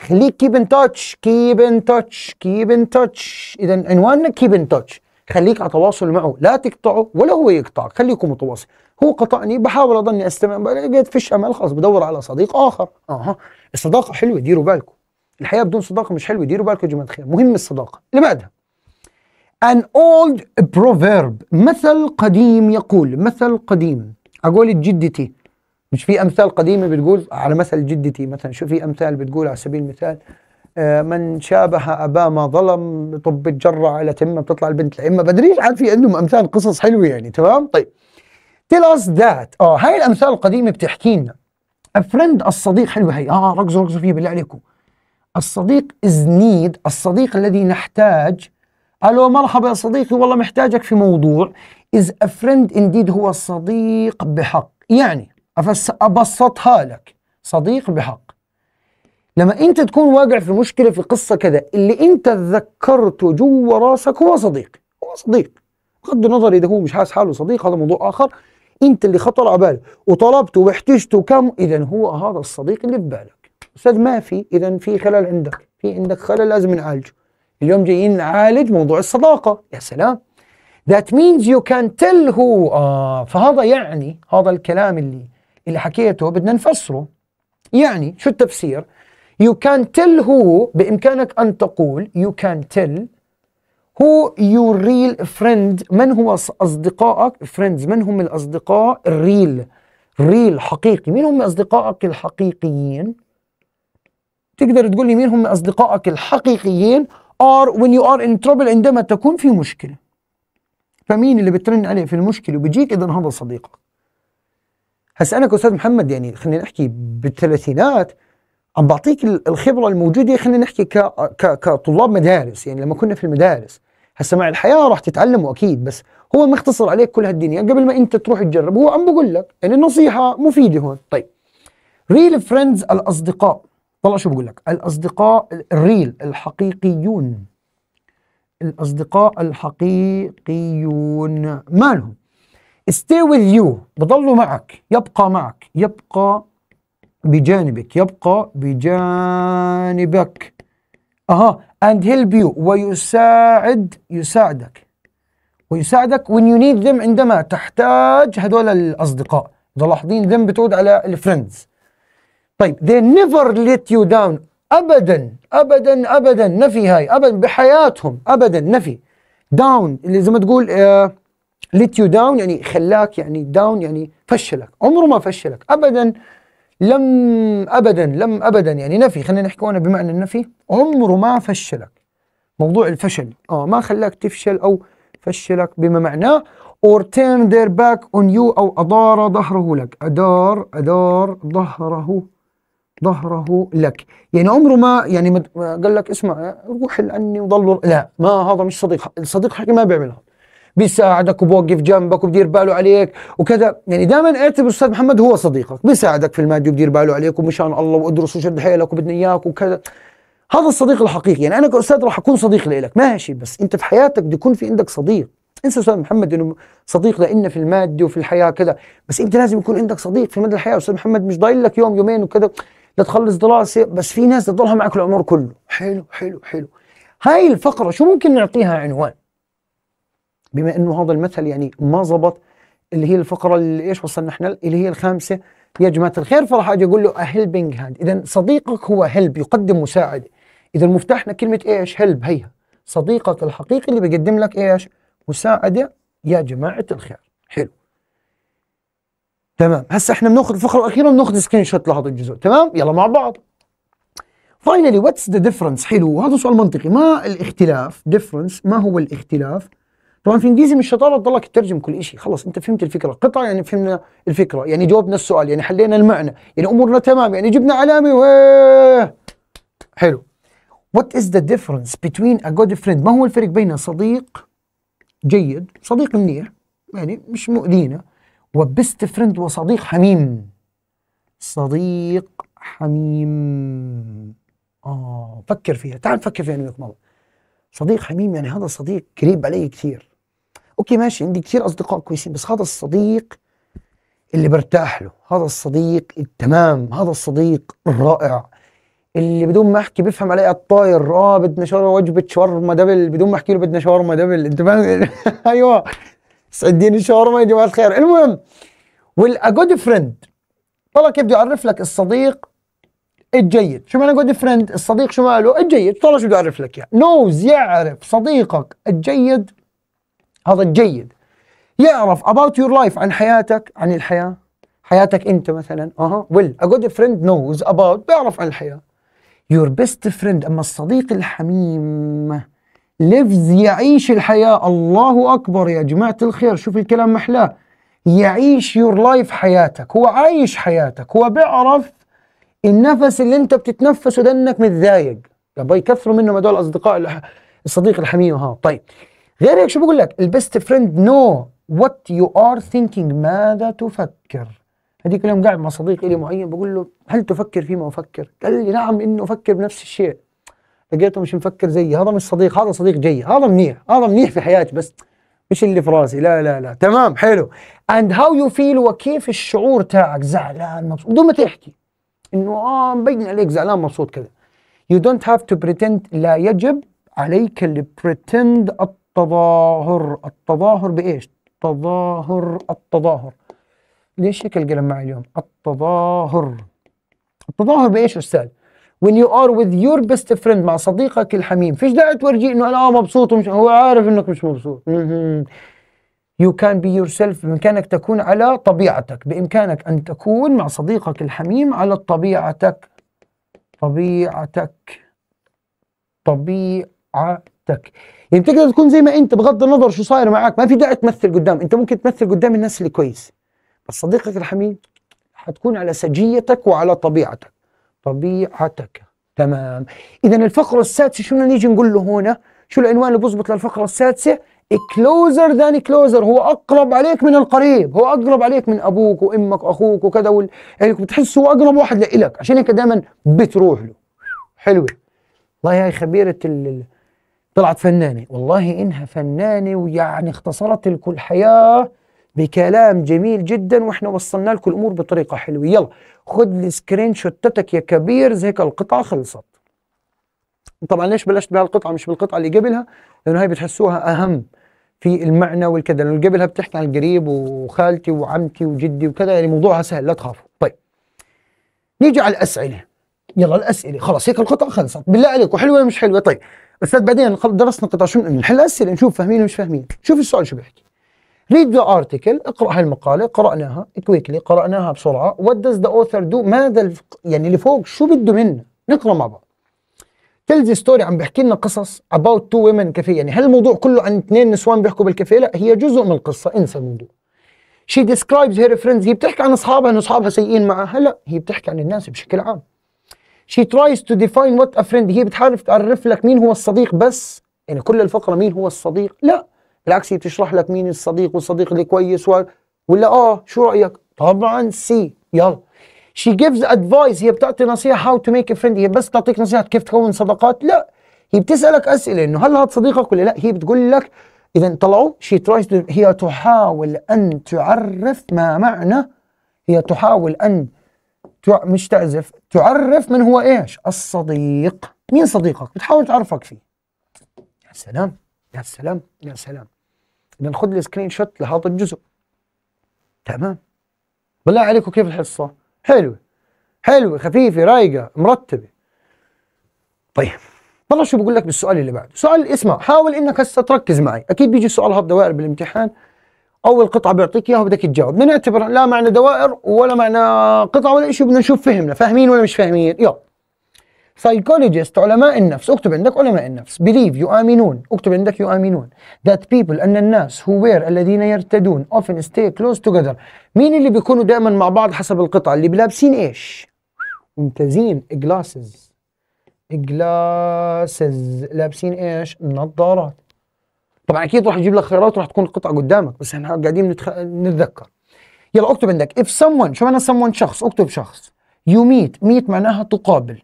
خليك keep in touch keep in touch keep in touch إذا عنواننا keep in touch خليك على تواصل معه لا تقطعه ولا هو يقطعك خليكم متواصل هو قطعني بحاول اضلني استمع لقيت فيش امل خلاص بدور على صديق اخر اها الصداقه حلوه ديروا بالكم الحياه بدون صداقه مش حلوه ديروا بالكم يا جماعه الخير مهم الصداقه اللي بعدها An old proverb مثل قديم يقول مثل قديم أقول جدتي مش في أمثال قديمة بتقول على مثل جدتي مثلا شو في أمثال بتقول على سبيل المثال آه، من شابه أبا ما ظلم طب الجره على تمه بتطلع البنت لامه بدريش عاد في عندهم امثال قصص حلوه يعني تمام طيب تيل اس ذات اه هاي الامثال القديمه بتحكي لنا فريند الصديق حلوه هي اه ركزوا ركزوا فيها بالله عليكم الصديق از نيد الصديق الذي نحتاج الو مرحبا يا صديقي والله محتاجك في موضوع از ا فريند انديد هو صديق بحق يعني ابسطها لك صديق بحق لما انت تكون واقع في مشكله في قصه كذا اللي انت تذكرته جوا راسك هو صديق هو صديق بغض النظر اذا هو مش حاسس حاله صديق هذا موضوع اخر انت اللي خطر على بالك وطلبته واحتجته كم اذا هو هذا الصديق اللي في بالك استاذ ما في اذا في خلل عندك في عندك خلل لازم نعالجه اليوم جايين نعالج موضوع الصداقه يا سلام That means you can tell who آه فهذا يعني هذا الكلام اللي اللي حكيته بدنا نفسره يعني شو التفسير؟ You can tell who بإمكانك أن تقول you can tell who your real friend من هو أصدقائك friends من هم الأصدقاء الريل Real حقيقي مين هم أصدقائك الحقيقيين تقدر تقول لي مين هم أصدقائك الحقيقيين are when you are in trouble عندما تكون في مشكلة فمين اللي بترن عليه في المشكلة وبيجيك إذا هذا صديقك هسألك أستاذ محمد يعني خلينا نحكي بالثلاثينات عم بعطيك الخبره الموجوده خلينا نحكي ك... ك... كطلاب مدارس يعني لما كنا في المدارس هسا مع الحياه راح تتعلموا اكيد بس هو مختصر عليك كل هالدنيا يعني قبل ما انت تروح تجرب هو عم بقول لك يعني النصيحه مفيده هون طيب ريل فريندز الاصدقاء طلع شو بقول لك الاصدقاء الريل الحقيقيون الاصدقاء الحقيقيون مالهم stay with you بضلوا معك يبقى معك يبقى بجانبك يبقى بجانبك اها and help you ويساعد يساعدك ويساعدك when you need them عندما تحتاج هذول الاصدقاء اذا لاحظين them بتعود على الفريندز طيب they never let you down ابدا ابدا ابدا نفي هاي ابدا بحياتهم ابدا نفي داون اللي زي ما تقول ليت يو داون يعني خلاك يعني داون يعني فشلك عمره ما فشلك ابدا لم ابدا لم ابدا يعني نفي خلينا نحكي هنا بمعنى النفي عمره ما فشلك موضوع الفشل اه ما خلاك تفشل او فشلك بما معناه or turn their back on you أو أدار ظهره لك أدار أدار ظهره ظهره لك يعني عمره ما يعني قال لك اسمع روح لأني وضل لا ما هذا مش صديق الصديق حقي ما هذا بيساعدك وبوقف جنبك وبدير باله عليك وكذا يعني دائما اعتبر استاذ محمد هو صديقك بيساعدك في المادي وبدير باله عليك ومشان الله وادرس وشد حيلك وبدنا اياك وكذا هذا الصديق الحقيقي يعني انا كاستاذ راح اكون صديق لك ماشي بس انت في حياتك بده يكون في عندك صديق انسى استاذ محمد انه صديق لنا في المادي وفي الحياه كذا بس انت لازم يكون عندك صديق في مدى الحياه استاذ محمد مش ضايل لك يوم يومين وكذا لتخلص دراسه بس في ناس تضلها معك العمر كله حلو حلو حلو هاي الفقره شو ممكن نعطيها عنوان بما انه هذا المثل يعني ما زبط اللي هي الفقره اللي ايش وصلنا احنا اللي هي الخامسه يا جماعه الخير فراح اجي اقول له هيلبنج هاند اذا صديقك هو هيلب يقدم مساعده اذا مفتاحنا كلمه ايش هيلب هيها صديقك الحقيقي اللي بيقدم لك ايش مساعده يا جماعه الخير حلو تمام هسه احنا بناخذ الفقره الاخيره بناخذ سكرين شوت لهذا الجزء تمام يلا مع بعض فاينلي واتس ذا ديفرنس حلو هذا سؤال منطقي ما الاختلاف ديفرنس ما هو الاختلاف طبعا في انجليزي مش شطاره تضلك تترجم كل شيء خلص انت فهمت الفكره قطع يعني فهمنا الفكره يعني جاوبنا السؤال يعني حلينا المعنى يعني امورنا تمام يعني جبنا علامه و حلو What is the difference between a good friend ما هو الفرق بين صديق جيد صديق منيح يعني مش مؤذينا وبست فريند وصديق حميم صديق حميم اه فكر فيها تعال نفكر فيها انا وياك مره صديق حميم يعني هذا صديق قريب علي كثير اوكي ماشي عندي كثير اصدقاء كويسين بس هذا الصديق اللي برتاح له هذا الصديق التمام هذا الصديق الرائع اللي بدون ما احكي بيفهم علي الطاير اه بدنا شاورما وجبه شاورما دبل بدون ما احكي له بدنا شاورما دبل انت ايوه سعديني شاورما يا جماعه الخير المهم والاجود فريند طلع بدي يعرف لك الصديق الجيد شو معنى جود فريند الصديق شو ماله الجيد طلع شو بده يعرف لك اياه يعني. نوز يعرف صديقك الجيد هذا الجيد يعرف about your life عن حياتك عن الحياة حياتك أنت مثلا أها uh -huh. well a good friend knows about بيعرف عن الحياة your best friend أما الصديق الحميم lives يعيش الحياة الله أكبر يا جماعة الخير شوف الكلام محلاه يعيش يور لايف حياتك هو عايش حياتك هو بيعرف النفس اللي انت بتتنفسه ده انك متضايق يا باي كثروا منهم هذول الاصدقاء الصديق الحميم ها طيب غير هيك شو بقول لك البيست فريند نو وات يو ار ثينكينج ماذا تفكر هذيك اليوم قاعد مع صديق لي معين بقول له هل تفكر فيما افكر؟ قال لي نعم انه افكر بنفس الشيء لقيته مش مفكر زيي هذا مش صديق هذا صديق جاي هذا منيح هذا منيح في حياتي بس مش اللي في راسي لا لا لا تمام حلو اند هاو يو فيل وكيف الشعور تاعك زعلان مبسوط بدون ما تحكي انه اه مبين عليك زعلان مبسوط كذا يو دونت هاف تو بريتند لا يجب عليك البريتند التظاهر التظاهر بإيش؟ تظاهر التظاهر ليش هيك القلم معي اليوم؟ التظاهر التظاهر بإيش أستاذ؟ when you are with your best friend مع صديقك الحميم فيش داعي تورجيه انه انا آه مبسوط ومش هو عارف انك مش مبسوط you can be yourself بامكانك تكون على طبيعتك بامكانك ان تكون مع صديقك الحميم على طبيعتك طبيعتك طبيعتك حياتك يعني تقدر تكون زي ما انت بغض النظر شو صاير معك ما في داعي تمثل قدام انت ممكن تمثل قدام الناس اللي كويس بس صديقك الحميد حتكون على سجيتك وعلى طبيعتك طبيعتك تمام اذا الفقره السادسه شو بدنا نيجي نقول له هنا شو العنوان اللي بيظبط للفقره السادسه كلوزر ذان كلوزر هو اقرب عليك من القريب هو اقرب عليك من ابوك وامك واخوك وكذا وال... يعني بتحسه هو اقرب واحد لك عشان هيك دائما بتروح له حلوه والله هي خبيره ال... طلعت فنانة والله إنها فنانة ويعني اختصرت لكم الحياة بكلام جميل جدا واحنا وصلنا لكم الامور بطريقه حلوه يلا خذ لي سكرين شوتتك يا زي هيك القطعه خلصت طبعا ليش بلشت بهالقطعه مش بالقطعه اللي قبلها لانه هاي بتحسوها اهم في المعنى والكذا لانه قبلها بتحكي عن القريب وخالتي وعمتي وجدي وكذا يعني موضوعها سهل لا تخافوا طيب نيجي على الاسئله يلا الاسئله خلاص هيك القطعه خلصت بالله عليكم حلوه ولا مش حلوه طيب استاذ بعدين درسنا قطع شو نحل اسئله نشوف فاهمين ولا مش فاهمين شوف السؤال شو بيحكي ريد ذا ارتكل اقرا هاي المقاله قراناها كويكلي قراناها بسرعه وات داز ذا اوثر دو ماذا الف... يعني اللي فوق شو بده منا نقرا مع بعض تيلز ستوري عم بيحكي لنا قصص اباوت تو ويمن كافيه يعني هل الموضوع كله عن اثنين نسوان بيحكوا بالكافيه لا هي جزء من القصه انسى الموضوع شي ديسكرايبز هير فريندز هي بتحكي عن اصحابها انه اصحابها سيئين معها لا هي بتحكي عن الناس بشكل عام شي ترايز تو ديفاين وات ا فريند هي بتحاول تعرف لك مين هو الصديق بس يعني كل الفقره مين هو الصديق لا بالعكس هي بتشرح لك مين الصديق والصديق اللي كويس ولا اه شو رايك طبعا سي يلا شي جيفز ادفايس هي بتعطي نصيحه هاو تو ميك ا فريند هي بس تعطيك نصيحه كيف تكون صداقات لا هي بتسالك اسئله انه هل هذا صديقك ولا لا هي بتقول لك اذا طلعوا شي ترايز هي تحاول ان تعرف ما معنى هي تحاول ان مش تعزف تعرف من هو ايش الصديق مين صديقك بتحاول تعرفك فيه يا سلام يا سلام يا سلام اذا خذ لي سكرين شوت لهذا الجزء تمام بالله عليكم كيف الحصه حلوه حلوه خفيفه رايقه مرتبه طيب طلع شو بقول لك بالسؤال اللي بعده سؤال اسمع حاول انك هسه تركز معي اكيد بيجي سؤال هالدوائر بالامتحان اول قطعه بيعطيك اياها وبدك تجاوب بنعتبر لا معنى دوائر ولا معنى قطعه ولا شيء بدنا نشوف فهمنا فاهمين ولا مش فاهمين يلا سايكولوجيست علماء النفس اكتب عندك علماء النفس بليف يؤمنون اكتب عندك يؤمنون ذات بيبل ان الناس هو وير الذين يرتدون اوفن ستي كلوز توجذر مين اللي بيكونوا دائما مع بعض حسب القطعه اللي بلابسين ايش ممتازين جلاسز جلاسز لابسين ايش نظارات طبعا اكيد راح يجيب لك خيارات وراح تكون القطعه قدامك بس احنا قاعدين نتخ... نتذكر يلا اكتب عندك اف someone شو معنى someone شخص اكتب شخص يو ميت ميت معناها تقابل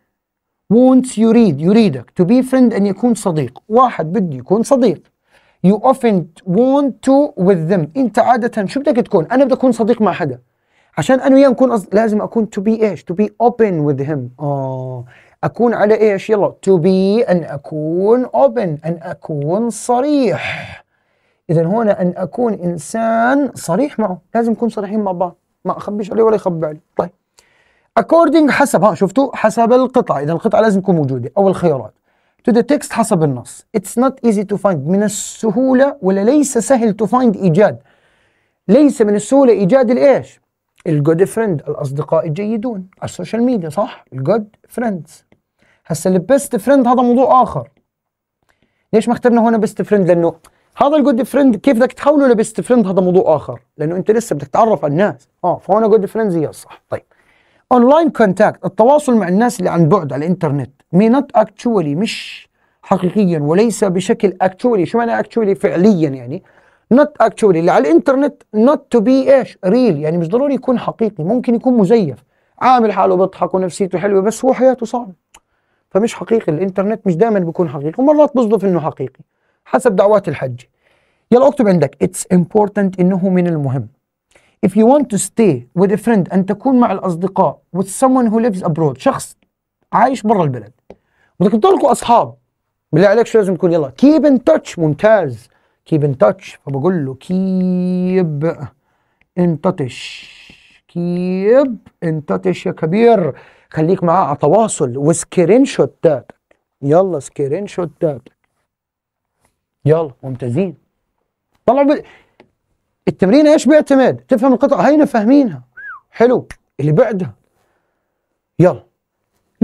wants يريد يريدك to be friend ان يكون صديق واحد بده يكون صديق you often want to with them انت عاده شو بدك تكون انا بدي اكون صديق مع حدا عشان انا وياه نكون أص... لازم اكون to be ايش to be open with him اه أكون على إيش يلا to be أن أكون open أن أكون صريح إذا هنا أن أكون إنسان صريح معه لازم نكون صريحين مع بعض ما أخبيش عليه ولا يخبي علي طيب according حسب ها شفتوا حسب القطعة إذا القطعة لازم تكون موجودة أو الخيارات to the text حسب النص it's not easy to find من السهولة ولا ليس سهل to find إيجاد ليس من السهولة إيجاد الإيش الجود فريند الأصدقاء الجيدون على السوشيال ميديا صح الجود فريندز هسه البيست فريند هذا موضوع اخر ليش ما اخترنا هون بيست فريند لانه هذا الجود فريند كيف بدك تحوله لبيست فريند هذا موضوع اخر لانه انت لسه بدك تتعرف على الناس اه فهون جود فريندز هي الصح طيب اونلاين كونتاكت التواصل مع الناس اللي عن بعد على الانترنت مي نوت اكتشولي مش حقيقيا وليس بشكل اكتشولي شو معنى اكتشولي فعليا يعني نوت اكتشولي اللي على الانترنت نوت تو بي ايش ريل يعني مش ضروري يكون حقيقي ممكن يكون مزيف عامل حاله بيضحك ونفسيته حلوه بس هو حياته صعبه فمش حقيقي الانترنت مش دايما بيكون حقيقي ومرات بيصدف انه حقيقي حسب دعوات الحج يلا اكتب عندك اتس امبورتنت انه من المهم if you want to stay with a friend ان تكون مع الاصدقاء with someone who lives abroad شخص عايش برا البلد بدك تضلكوا اصحاب بالله عليك شو لازم تكون يلا كيب ان تاتش ممتاز كيب ان تاتش فبقول له كيب ان تاتش كيب ان تاتش يا كبير خليك معاه على تواصل وسكرين شوتات يلا سكرين شوتات يلا ممتازين طلعوا ب... التمرين ايش بيعتمد؟ تفهم القطع هينا فاهمينها حلو اللي بعدها يلا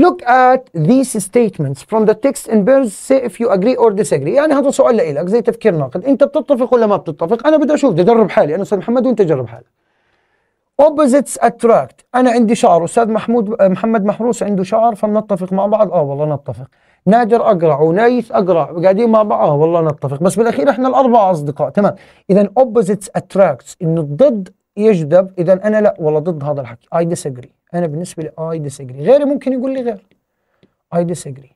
Look at these statements from the text and pairs say if you agree or disagree يعني هذا سؤال لإلك زي تفكير ناقد انت بتتفق ولا ما بتتفق انا بدي اشوف بدي اجرب حالي انا استاذ محمد وانت جرب حالك اوبوزيتس اتراكت انا عندي شعر استاذ محمود محمد محروس عنده شعر فبنتفق مع بعض اه والله نتفق نادر اقرع ونايث اقرع قاعدين مع بعض اه والله نتفق بس بالاخير احنا الاربعه اصدقاء تمام اذا اوبوزيتس اتراكت انه الضد يجذب اذا انا لا والله ضد هذا الحكي اي ديسجري انا بالنسبه لي اي ديسجري غيري ممكن يقول لي غير اي ديسجري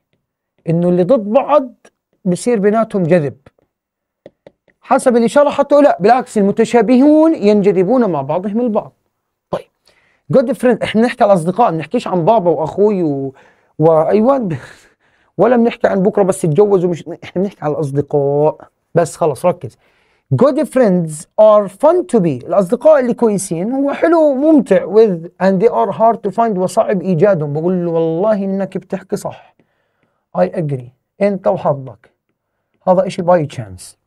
انه اللي ضد بعض بصير بيناتهم جذب حسب اللي شرحته لا بالعكس المتشابهون ينجذبون مع بعضهم البعض جود فريند احنا بنحكي على اصدقاء ما بنحكيش عن بابا واخوي و... وايوه ولا بنحكي عن بكره بس اتجوز ومش احنا بنحكي على الاصدقاء بس خلاص ركز جود فريندز ار فن تو بي الاصدقاء اللي كويسين هو حلو وممتع with and they are hard to find وصعب ايجادهم بقول له والله انك بتحكي صح اي اجري انت وحظك هذا شيء باي تشانس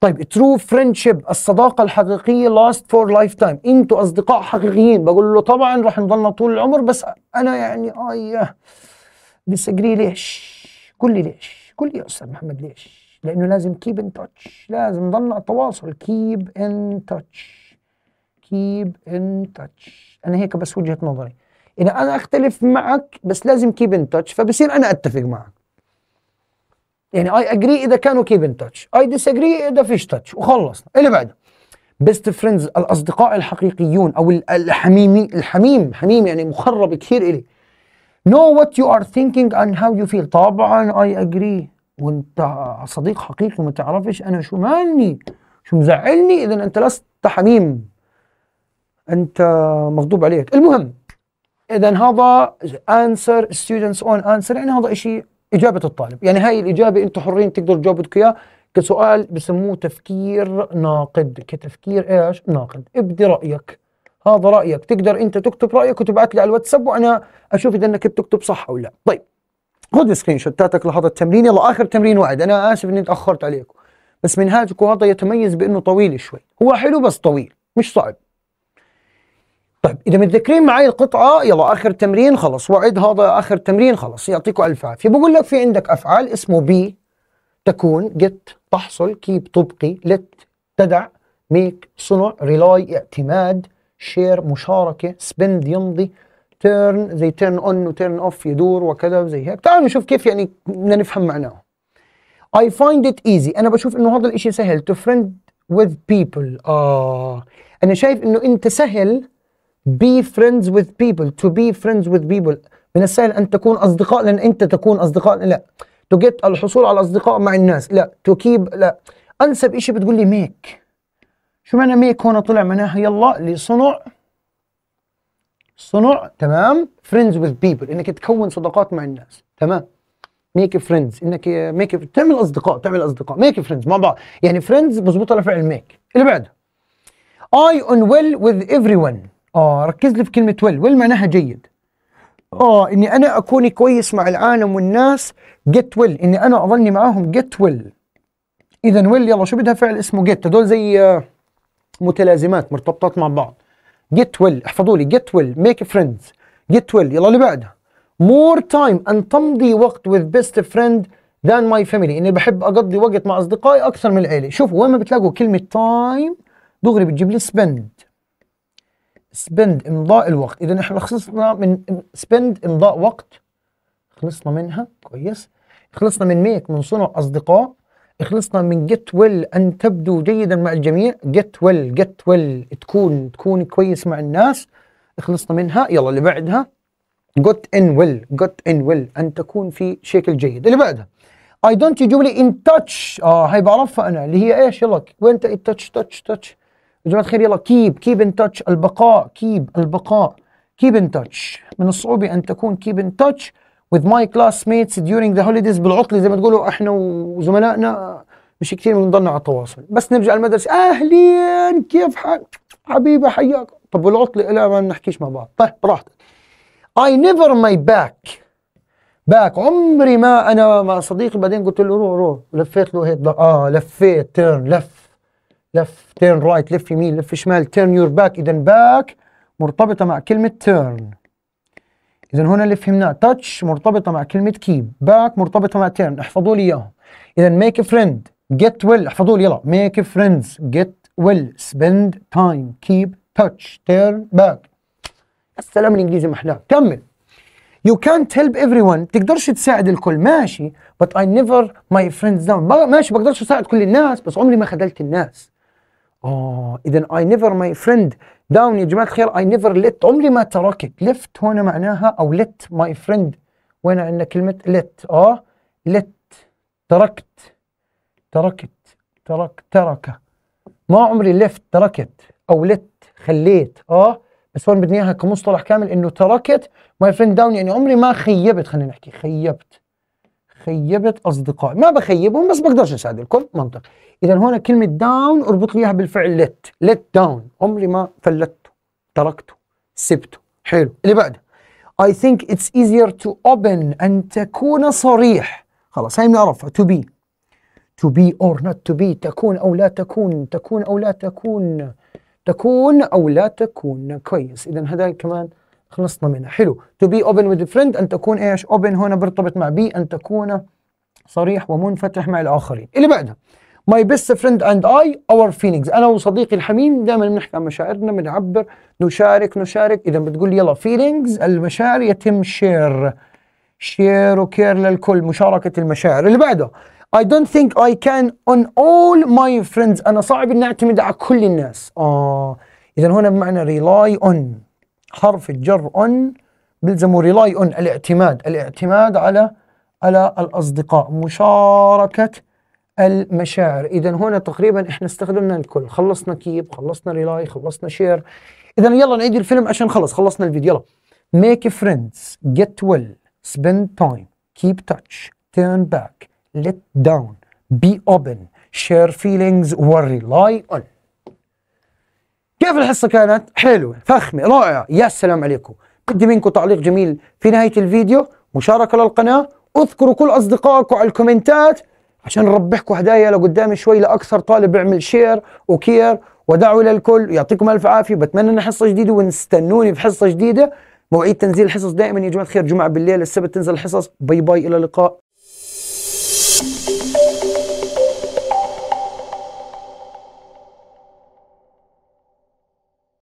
طيب ترو فريندشيب الصداقه الحقيقيه لاست فور لايف تايم انتوا اصدقاء حقيقيين بقول له طبعا راح نضلنا طول العمر بس انا يعني اي ديسجري ليش قل لي ليش قل لي يا استاذ محمد ليش لانه لازم كيب ان تاتش لازم نضلنا على كيب ان تاتش كيب ان تاتش انا هيك بس وجهه نظري اذا انا اختلف معك بس لازم كيب ان تاتش فبصير انا اتفق معك يعني اي اجري اذا كانوا ان تاتش اي ديس اجري اذا فيش تاتش وخلصنا اللي بعده بيست فريندز الاصدقاء الحقيقيون او الحميمي الحميم حميم يعني مخرب كثير الي نو وات يو ار ثينكينج اند هاو يو فيل طبعا اي اجري وانت صديق حقيقي وما تعرفش انا شو مالني شو مزعلني اذا انت لست حميم انت مغضوب عليك المهم اذا هذا انسر ستودنتس اون انسر يعني هذا شيء اجابه الطالب يعني هاي الاجابه انتم حرين تقدروا تجاوبوا بدكم اياه كسؤال بسموه تفكير ناقد كتفكير ايش ناقد ابدي رايك هذا رايك تقدر انت تكتب رايك وتبعث لي على الواتساب وانا اشوف اذا انك بتكتب صح او لا طيب خذ سكرين شوتاتك لهذا التمرين يلا اخر تمرين واحد انا اسف اني تاخرت عليكم بس منهاجك هذا يتميز بانه طويل شوي هو حلو بس طويل مش صعب طيب اذا متذكرين معي القطعه يلا اخر تمرين خلص وعد هذا اخر تمرين خلص يعطيكم الف عافيه بقول لك في عندك افعال اسمه بي تكون جت تحصل كيب تبقي لت تدع ميك صنع ريلاي اعتماد شير مشاركه سبند يمضي تيرن زي تيرن اون وتيرن اوف يدور وكذا وزي هيك تعالوا نشوف كيف يعني بدنا نفهم معناه I find it easy انا بشوف انه هذا الاشي سهل تو فريند وذ بيبل آه انا شايف انه انت سهل be friends with people to be friends with people من السهل أن تكون أصدقاء لأن أنت تكون أصدقاء لا to get الحصول على اصدقاء مع الناس لا to keep لا أنسب شيء بتقول لي ميك شو معنى ميك هون طلع معناها يلا لصنع صنع تمام friends with people انك تكون صداقات مع الناس تمام ميك فريندز انك ميك تعمل اصدقاء تعمل اصدقاء ميك فريندز مع بعض يعني فريندز مضبوطه على فعل ميك اللي بعده I on well with everyone اه ركز لي في كلمه ويل ويل معناها جيد اه, آه، اني انا اكون كويس مع العالم والناس جيت ويل اني انا اظني معاهم جيت ويل اذا ويل يلا شو بدها فعل اسمه جيت هذول زي آه، متلازمات مرتبطات مع بعض جيت ويل احفظوا لي جيت ويل ميك فريندز جيت ويل يلا اللي بعدها مور تايم ان تمضي وقت with best friend than my family اني بحب اقضي وقت مع اصدقائي اكثر من العيله شوفوا وين ما بتلاقوا كلمه تايم دغري بتجيب لي spend سبند إمضاء الوقت إذا إحنا خلصنا من سبند إمضاء وقت خلصنا منها كويس خلصنا من ميك من صنع أصدقاء خلصنا من get well أن تبدو جيدا مع الجميع جيت ويل جيت ويل تكون تكون كويس مع الناس خلصنا منها يلا اللي بعدها جوت ان ويل جوت ان ويل أن تكون في شكل جيد اللي بعدها اي دونت don't usually ان تاتش آه هاي بعرفها أنا اللي هي إيش يلا وين تاتش تاتش تاتش يا جماعه الخير يلا كيب كيب ان تاتش البقاء كيب البقاء كيب ان تاتش من الصعوبة أن تكون كيب ان تاتش with my classmates during the holidays بالعطلة زي ما تقولوا احنا وزملائنا مش كثير بنضلنا على التواصل بس نرجع المدرسة أهلين كيف حالك حبيبي حياك طب والعطلة لا ما بنحكيش مع بعض طيب براحتك I never my back باك عمري ما انا مع صديقي بعدين قلت له روح روح لفيت له هيك اه لفيت تيرن لف لف تيرن رايت لف يمين لف شمال تيرن يور باك اذا باك مرتبطه مع كلمه تيرن اذا هنا اللي فهمناه تاتش مرتبطه مع كلمه كيب باك مرتبطه مع تيرن احفظوا لي اياهم اذا ميك فريند جيت ويل احفظوا لي يلا ميك فريندز جيت ويل سبند تايم كيب تاتش تيرن باك السلام الانجليزي محلاه كمل يو كانت هيلب ايفري ون تقدرش تساعد الكل ماشي بس اي نيفر ماي فريندز ماشي بقدرش اساعد كل الناس بس عمري ما خذلت الناس اه اذا اي نيفر ماي فريند داون يا جماعه الخير اي نيفر ليت عمري ما تركت ليفت هنا معناها او ليت ماي فريند وين عندنا كلمه ليت اه ليت تركت تركت ترك ترك ما عمري ليفت تركت او ليت خليت اه بس هون بدنا اياها كمصطلح كامل انه تركت ماي فريند داون يعني عمري ما خيبت خلينا نحكي خيبت خيبت اصدقائي ما بخيبهم بس بقدرش اساعد الكل منطق اذا هنا كلمه داون اربط لي اياها بالفعل ليت ليت داون عمري ما فلتته تركته سبته حلو اللي بعده I think it's easier to open أن تكون صريح خلاص هاي من أرفع to be to be or not to be تكون أو لا تكون تكون أو لا تكون تكون أو لا تكون كويس إذا هذا كمان خلصنا منها حلو to be open with فريند friend أن تكون إيش open هنا برتبط مع بي أن تكون صريح ومنفتح مع الآخرين اللي بعدها ماي بيست فريند اند اي اور فيلينجز انا وصديقي الحميم دائما بنحكي عن مشاعرنا بنعبر نشارك نشارك اذا بتقول لي يلا فيلينجز المشاعر يتم شير شير وكير للكل مشاركه المشاعر اللي بعده I don't think I can on all my friends أنا صعب أن أعتمد على كل الناس آه إذا هنا بمعنى rely on حرف الجر on بيلزموا rely on الاعتماد الاعتماد على على الأصدقاء مشاركة المشاعر اذا هنا تقريبا احنا استخدمنا الكل خلصنا كيب خلصنا ريلاي خلصنا شير اذا يلا نعيد الفيلم عشان خلص خلصنا الفيديو يلا ميك فريندز جيت ويل spend تايم كيب تاتش تيرن باك let داون بي اوبن شير فيلينجز وريلاي اون كيف الحصة كانت؟ حلوة فخمة رائعة يا سلام عليكم بدي منكم تعليق جميل في نهاية الفيديو مشاركة للقناة اذكروا كل أصدقائكم على الكومنتات عشان نربحكم هدايا لقدام شوي لاكثر طالب بيعمل شير وكير ودعوه للكل يعطيكم الف عافيه بتمنى لنا حصه جديده ونستنوني في حصه جديده موعد تنزيل الحصص دائما يا جماعه الخير جمعه بالليل السبت تنزل الحصص باي باي الى اللقاء